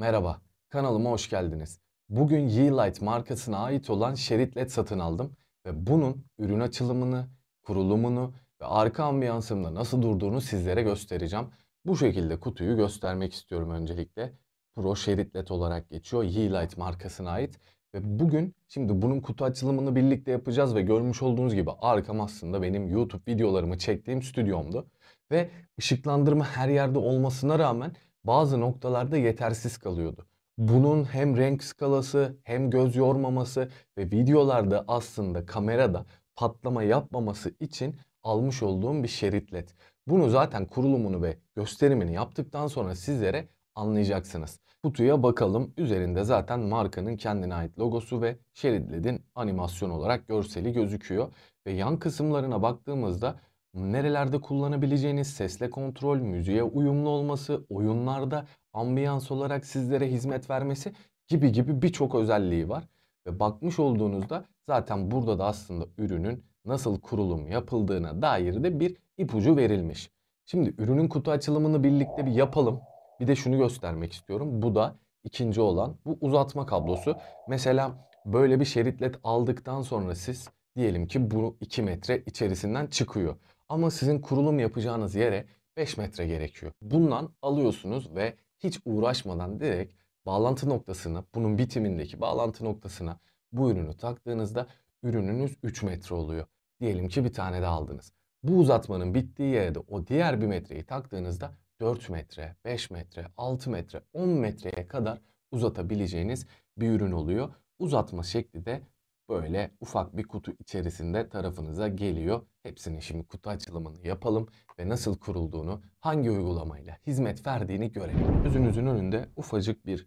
Merhaba, kanalıma hoş geldiniz. Bugün Yeelight markasına ait olan şerit led satın aldım ve bunun ürün açılımını, kurulumunu ve arka ambiyansımda nasıl durduğunu sizlere göstereceğim. Bu şekilde kutuyu göstermek istiyorum öncelikle. Pro şerit led olarak geçiyor Yeelight markasına ait ve bugün şimdi bunun kutu açılımını birlikte yapacağız ve görmüş olduğunuz gibi arkam aslında benim YouTube videolarımı çektiğim stüdyomdu. Ve ışıklandırma her yerde olmasına rağmen bazı noktalarda yetersiz kalıyordu. Bunun hem renk skalası hem göz yormaması ve videolarda aslında kamerada patlama yapmaması için almış olduğum bir şerit led. Bunu zaten kurulumunu ve gösterimini yaptıktan sonra sizlere anlayacaksınız. Kutuya bakalım. Üzerinde zaten markanın kendine ait logosu ve şerit ledin animasyon olarak görseli gözüküyor. Ve yan kısımlarına baktığımızda nerelerde kullanabileceğiniz, sesle kontrol, müziğe uyumlu olması, oyunlarda ambiyans olarak sizlere hizmet vermesi gibi gibi birçok özelliği var. Ve bakmış olduğunuzda zaten burada da aslında ürünün nasıl kurulum yapıldığına dair de bir ipucu verilmiş. Şimdi ürünün kutu açılımını birlikte bir yapalım. Bir de şunu göstermek istiyorum. Bu da ikinci olan bu uzatma kablosu. Mesela böyle bir şerit led aldıktan sonra siz diyelim ki bu 2 metre içerisinden çıkıyor. Ama sizin kurulum yapacağınız yere 5 metre gerekiyor. Bundan alıyorsunuz ve hiç uğraşmadan direkt bağlantı noktasına, bunun bitimindeki bağlantı noktasına bu ürünü taktığınızda ürününüz 3 metre oluyor. Diyelim ki bir tane de aldınız. Bu uzatmanın bittiği yere de o diğer bir metreyi taktığınızda 4 metre, 5 metre, 6 metre, 10 metreye kadar uzatabileceğiniz bir ürün oluyor. Uzatma şekli de böyle ufak bir kutu içerisinde tarafınıza geliyor. Hepsinin şimdi kutu açılımını yapalım ve nasıl kurulduğunu, hangi uygulamayla hizmet verdiğini görelim. Üzünüzün önünde ufacık bir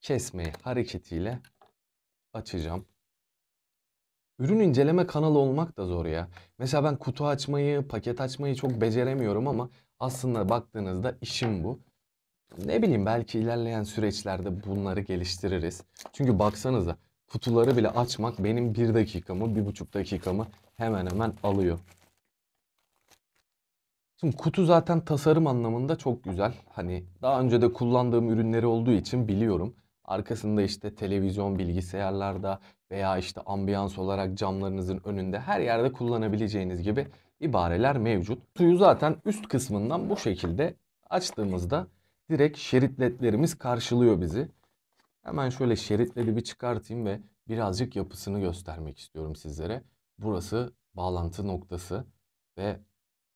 kesme hareketiyle açacağım. Ürün inceleme kanalı olmak da zor ya. Mesela ben kutu açmayı, paket açmayı çok beceremiyorum ama aslında baktığınızda işim bu. Ne bileyim belki ilerleyen süreçlerde bunları geliştiririz. Çünkü baksanıza kutuları bile açmak benim bir dakikamı, bir buçuk dakikamı hemen hemen alıyor. Şimdi kutu zaten tasarım anlamında çok güzel. Hani daha önce de kullandığım ürünleri olduğu için biliyorum. Arkasında işte televizyon, bilgisayarlarda veya işte ambiyans olarak camlarınızın önünde her yerde kullanabileceğiniz gibi ibareler mevcut. Suyu zaten üst kısmından bu şekilde açtığımızda direkt şeritletlerimiz karşılıyor bizi. Hemen şöyle şeritleri bir çıkartayım ve birazcık yapısını göstermek istiyorum sizlere. Burası bağlantı noktası ve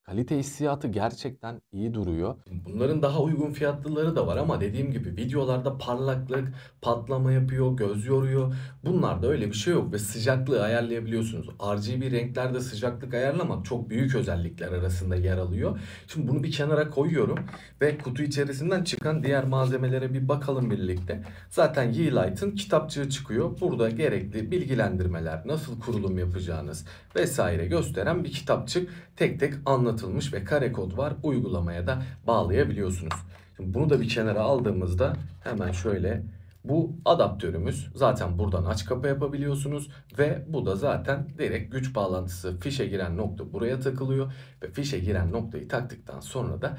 kalite hissiyatı gerçekten iyi duruyor. Bunların daha uygun fiyatlıları da var ama dediğim gibi videolarda parlaklık, patlama yapıyor, göz yoruyor. Bunlarda öyle bir şey yok ve sıcaklığı ayarlayabiliyorsunuz. RGB renklerde sıcaklık ayarlamak çok büyük özellikler arasında yer alıyor. Şimdi bunu bir kenara koyuyorum ve kutu içerisinden çıkan diğer malzemelere bir bakalım birlikte. Zaten Yeelight'ın kitapçığı çıkıyor. Burada gerekli bilgilendirmeler, nasıl kurulum yapacağınız vesaire gösteren bir kitapçık tek tek anlatılıyor kapatılmış ve kare kod var. Uygulamaya da bağlayabiliyorsunuz. Şimdi bunu da bir kenara aldığımızda hemen şöyle bu adaptörümüz zaten buradan aç kapa yapabiliyorsunuz ve bu da zaten direkt güç bağlantısı fişe giren nokta buraya takılıyor ve fişe giren noktayı taktıktan sonra da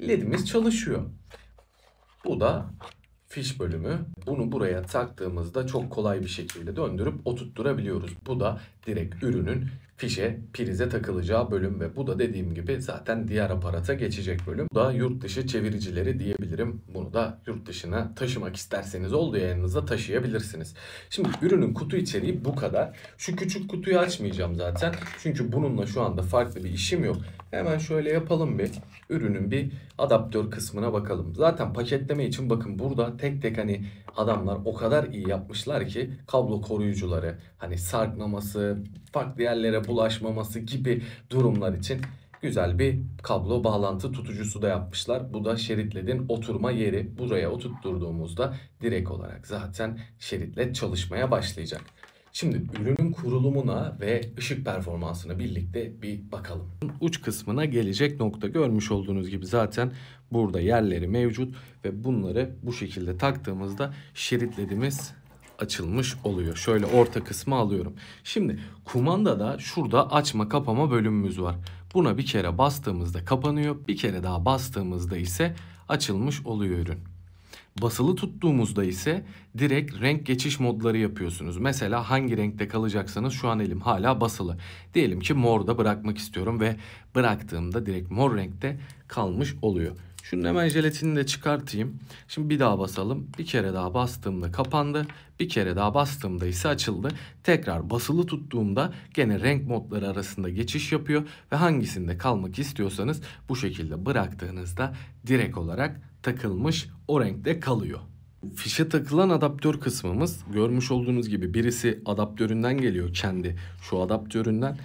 ledimiz çalışıyor. Bu da fiş bölümü. Bunu buraya taktığımızda çok kolay bir şekilde döndürüp oturtturabiliyoruz. Bu da direkt ürünün fişe, prize takılacağı bölüm ve bu da dediğim gibi zaten diğer aparata geçecek bölüm. Bu da yurt dışı çeviricileri diyebilirim. Bunu da yurt dışına taşımak isterseniz olduğu yanınıza taşıyabilirsiniz. Şimdi ürünün kutu içeriği bu kadar. Şu küçük kutuyu açmayacağım zaten. Çünkü bununla şu anda farklı bir işim yok. Hemen şöyle yapalım bir. Ürünün bir adaptör kısmına bakalım. Zaten paketleme için bakın burada tek tek hani adamlar o kadar iyi yapmışlar ki kablo koruyucuları hani sarkmaması, farklı yerlere bulaşmaması gibi durumlar için güzel bir kablo bağlantı tutucusu da yapmışlar. Bu da şeritledin oturma yeri. Buraya oturtturduğumuzda direkt olarak zaten şeritle çalışmaya başlayacak. Şimdi ürünün kurulumuna ve ışık performansına birlikte bir bakalım. Uç kısmına gelecek nokta görmüş olduğunuz gibi zaten burada yerleri mevcut ve bunları bu şekilde taktığımızda şeritlediğimiz açılmış oluyor. Şöyle orta kısmı alıyorum. Şimdi kumandada şurada açma kapama bölümümüz var. Buna bir kere bastığımızda kapanıyor. Bir kere daha bastığımızda ise açılmış oluyor ürün. Basılı tuttuğumuzda ise direkt renk geçiş modları yapıyorsunuz. Mesela hangi renkte kalacaksanız şu an elim hala basılı. Diyelim ki morda bırakmak istiyorum ve bıraktığımda direkt mor renkte kalmış oluyor. Şunun hemen jelatinini de çıkartayım. Şimdi bir daha basalım. Bir kere daha bastığımda kapandı. Bir kere daha bastığımda ise açıldı. Tekrar basılı tuttuğumda gene renk modları arasında geçiş yapıyor. Ve hangisinde kalmak istiyorsanız bu şekilde bıraktığınızda direkt olarak takılmış o renkte kalıyor. Fişe takılan adaptör kısmımız görmüş olduğunuz gibi birisi adaptöründen geliyor kendi şu adaptöründen.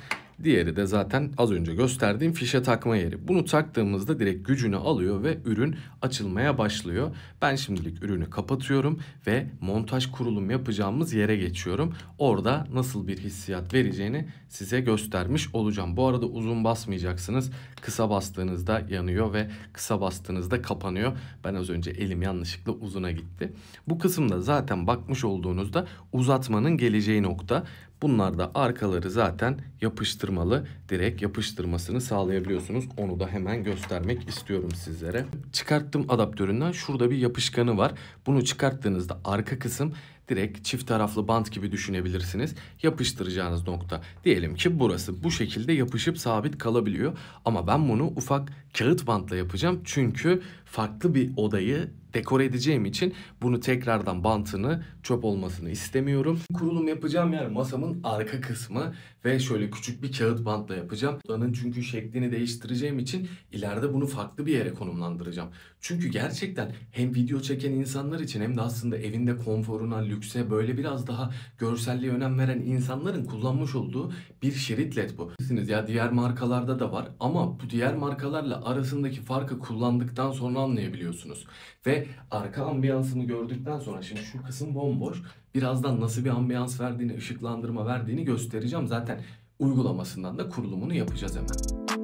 Diğeri de zaten az önce gösterdiğim fişe takma yeri. Bunu taktığımızda direkt gücünü alıyor ve ürün açılmaya başlıyor. Ben şimdilik ürünü kapatıyorum ve montaj kurulum yapacağımız yere geçiyorum. Orada nasıl bir hissiyat vereceğini size göstermiş olacağım. Bu arada uzun basmayacaksınız. Kısa bastığınızda yanıyor ve kısa bastığınızda kapanıyor. Ben az önce elim yanlışlıkla uzuna gitti. Bu kısımda zaten bakmış olduğunuzda uzatmanın geleceği nokta. Bunlar da arkaları zaten yapıştırmalı. Direkt yapıştırmasını sağlayabiliyorsunuz. Onu da hemen göstermek istiyorum sizlere. Çıkarttım adaptöründen. Şurada bir yapışkanı var. Bunu çıkarttığınızda arka kısım direkt çift taraflı bant gibi düşünebilirsiniz. Yapıştıracağınız nokta diyelim ki burası bu şekilde yapışıp sabit kalabiliyor. Ama ben bunu ufak kağıt bantla yapacağım. Çünkü farklı bir odayı dekore edeceğim için bunu tekrardan bantını çöp olmasını istemiyorum. Kurulum yapacağım yer masamın arka kısmı ve şöyle küçük bir kağıt bantla yapacağım. Odanın çünkü şeklini değiştireceğim için ileride bunu farklı bir yere konumlandıracağım. Çünkü gerçekten hem video çeken insanlar için hem de aslında evinde konforuna, lükse böyle biraz daha görselliğe önem veren insanların kullanmış olduğu bir şerit led bu. Ya diğer markalarda da var ama bu diğer markalarla arasındaki farkı kullandıktan sonra anlayabiliyorsunuz. Ve arka ambiyansını gördükten sonra şimdi şu kısım bomboş. Birazdan nasıl bir ambiyans verdiğini, ışıklandırma verdiğini göstereceğim. Zaten uygulamasından da kurulumunu yapacağız hemen.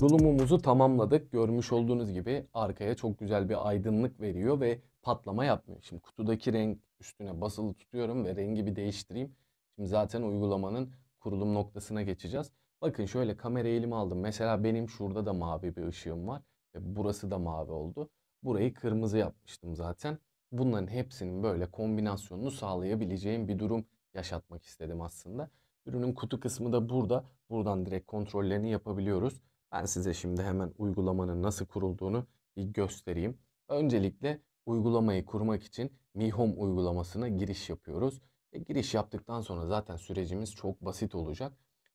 Dolumumuzu tamamladık. Görmüş olduğunuz gibi arkaya çok güzel bir aydınlık veriyor ve patlama yapmıyor. Şimdi kutudaki renk üstüne basılı tutuyorum ve rengi bir değiştireyim. Şimdi zaten uygulamanın kurulum noktasına geçeceğiz. Bakın şöyle kamera elime aldım. Mesela benim şurada da mavi bir ışığım var. Ve burası da mavi oldu. Burayı kırmızı yapmıştım zaten. Bunların hepsinin böyle kombinasyonunu sağlayabileceğim bir durum yaşatmak istedim aslında. Ürünün kutu kısmı da burada. Buradan direkt kontrollerini yapabiliyoruz. Ben size şimdi hemen uygulamanın nasıl kurulduğunu bir göstereyim. Öncelikle uygulamayı kurmak için Mi Home uygulamasına giriş yapıyoruz. E, giriş yaptıktan sonra zaten sürecimiz çok basit olacak.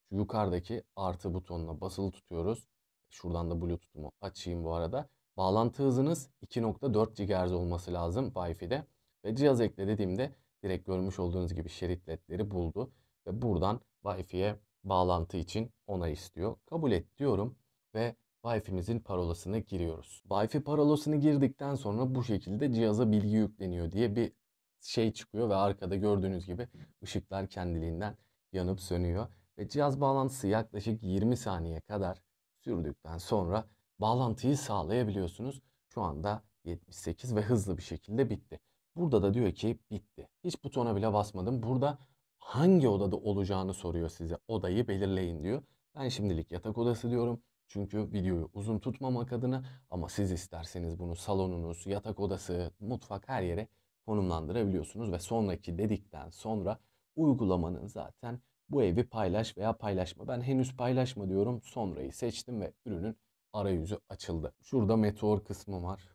Şu yukarıdaki artı butonuna basılı tutuyoruz. Şuradan da Bluetooth'umu açayım bu arada. Bağlantı hızınız 2.4 GHz olması lazım Wi-Fi'de. Ve cihaz ekle dediğimde direkt görmüş olduğunuz gibi şeritletleri buldu. Ve buradan Wi-Fi'ye bağlantı için onay istiyor. Kabul et diyorum ve Wi-Fi'mizin parolasını giriyoruz. Wi-Fi parolasını girdikten sonra bu şekilde cihaza bilgi yükleniyor diye bir şey çıkıyor ve arkada gördüğünüz gibi ışıklar kendiliğinden yanıp sönüyor ve cihaz bağlantısı yaklaşık 20 saniye kadar sürdükten sonra bağlantıyı sağlayabiliyorsunuz. Şu anda 78 ve hızlı bir şekilde bitti. Burada da diyor ki bitti. Hiç butona bile basmadım. Burada hangi odada olacağını soruyor size. Odayı belirleyin diyor. Ben şimdilik yatak odası diyorum. Çünkü videoyu uzun tutmamak adına ama siz isterseniz bunu salonunuz, yatak odası, mutfak her yere konumlandırabiliyorsunuz ve sonraki dedikten sonra uygulamanın zaten bu evi paylaş veya paylaşma. Ben henüz paylaşma diyorum. Sonrayı seçtim ve ürünün arayüzü açıldı. Şurada meteor kısmı var.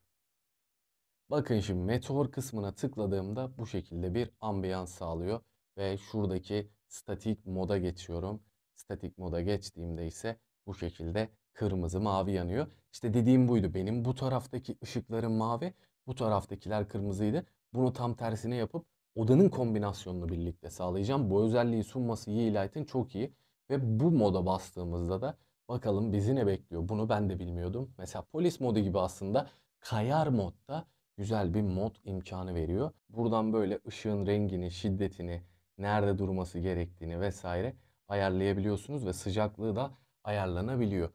Bakın şimdi meteor kısmına tıkladığımda bu şekilde bir ambiyans sağlıyor. Ve şuradaki statik moda geçiyorum. Statik moda geçtiğimde ise bu şekilde kırmızı, mavi yanıyor. İşte dediğim buydu benim. Bu taraftaki ışıkların mavi, bu taraftakiler kırmızıydı. Bunu tam tersine yapıp odanın kombinasyonunu birlikte sağlayacağım. Bu özelliği sunması Yee Light'in çok iyi. Ve bu moda bastığımızda da bakalım bizi ne bekliyor. Bunu ben de bilmiyordum. Mesela polis modu gibi aslında kayar modda güzel bir mod imkanı veriyor. Buradan böyle ışığın rengini, şiddetini, nerede durması gerektiğini vesaire ayarlayabiliyorsunuz ve sıcaklığı da ayarlanabiliyor.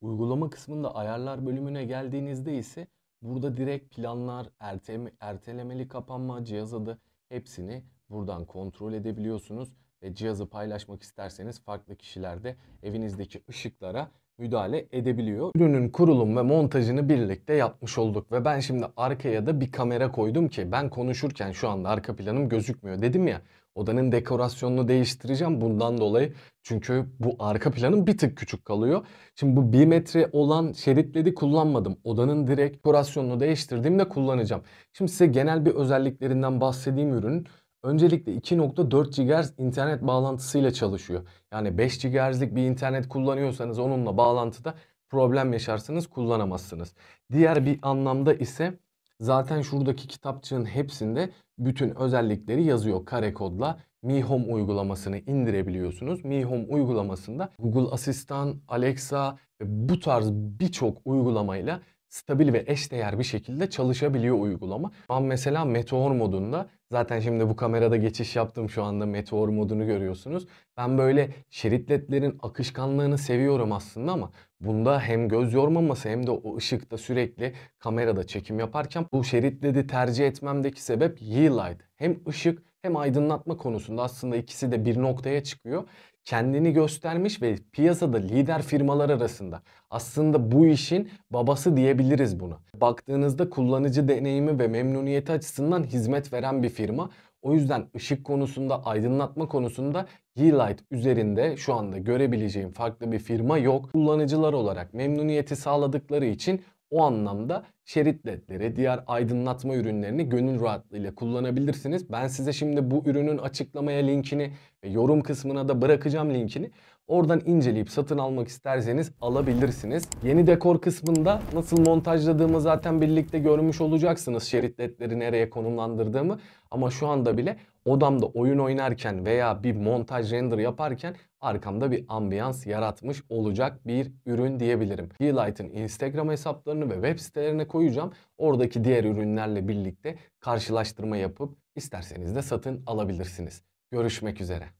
Uygulama kısmında ayarlar bölümüne geldiğinizde ise burada direkt planlar, erteme, ertelemeli kapanma, cihaz adı hepsini buradan kontrol edebiliyorsunuz. Ve cihazı paylaşmak isterseniz farklı kişiler de evinizdeki ışıklara müdahale edebiliyor. Ürünün kurulum ve montajını birlikte yapmış olduk ve ben şimdi arkaya da bir kamera koydum ki ben konuşurken şu anda arka planım gözükmüyor dedim ya. Odanın dekorasyonunu değiştireceğim bundan dolayı. Çünkü bu arka planım bir tık küçük kalıyor. Şimdi bu 1 metre olan şeritleri kullanmadım. Odanın direkt dekorasyonunu değiştirdiğimde kullanacağım. Şimdi size genel bir özelliklerinden bahsedeyim ürünün. Öncelikle 2.4 GHz internet bağlantısıyla çalışıyor. Yani 5 GHz'lik bir internet kullanıyorsanız onunla bağlantıda problem yaşarsanız kullanamazsınız. Diğer bir anlamda ise Zaten şuradaki kitapçığın hepsinde bütün özellikleri yazıyor kare kodla. Mi Home uygulamasını indirebiliyorsunuz. Mi Home uygulamasında Google Asistan, Alexa ve bu tarz birçok uygulamayla stabil ve eşdeğer bir şekilde çalışabiliyor uygulama. Ben mesela meteor modunda zaten şimdi bu kamerada geçiş yaptım şu anda meteor modunu görüyorsunuz. Ben böyle şerit ledlerin akışkanlığını seviyorum aslında ama bunda hem göz yormaması hem de o ışıkta sürekli kamerada çekim yaparken bu şerit ledi tercih etmemdeki sebep Yeelight. Hem ışık hem aydınlatma konusunda aslında ikisi de bir noktaya çıkıyor kendini göstermiş ve piyasada lider firmalar arasında. Aslında bu işin babası diyebiliriz buna. Baktığınızda kullanıcı deneyimi ve memnuniyeti açısından hizmet veren bir firma. O yüzden ışık konusunda, aydınlatma konusunda Yeelight üzerinde şu anda görebileceğim farklı bir firma yok. Kullanıcılar olarak memnuniyeti sağladıkları için o anlamda şerit ledleri, diğer aydınlatma ürünlerini gönül rahatlığıyla kullanabilirsiniz. Ben size şimdi bu ürünün açıklamaya linkini, yorum kısmına da bırakacağım linkini. Oradan inceleyip satın almak isterseniz alabilirsiniz. Yeni dekor kısmında nasıl montajladığımı zaten birlikte görmüş olacaksınız. Şerit ledleri nereye konumlandırdığımı. Ama şu anda bile odamda oyun oynarken veya bir montaj render yaparken arkamda bir ambiyans yaratmış olacak bir ürün diyebilirim. Delight'ın Instagram hesaplarını ve web sitelerine koyacağım. Oradaki diğer ürünlerle birlikte karşılaştırma yapıp isterseniz de satın alabilirsiniz. Görüşmek üzere.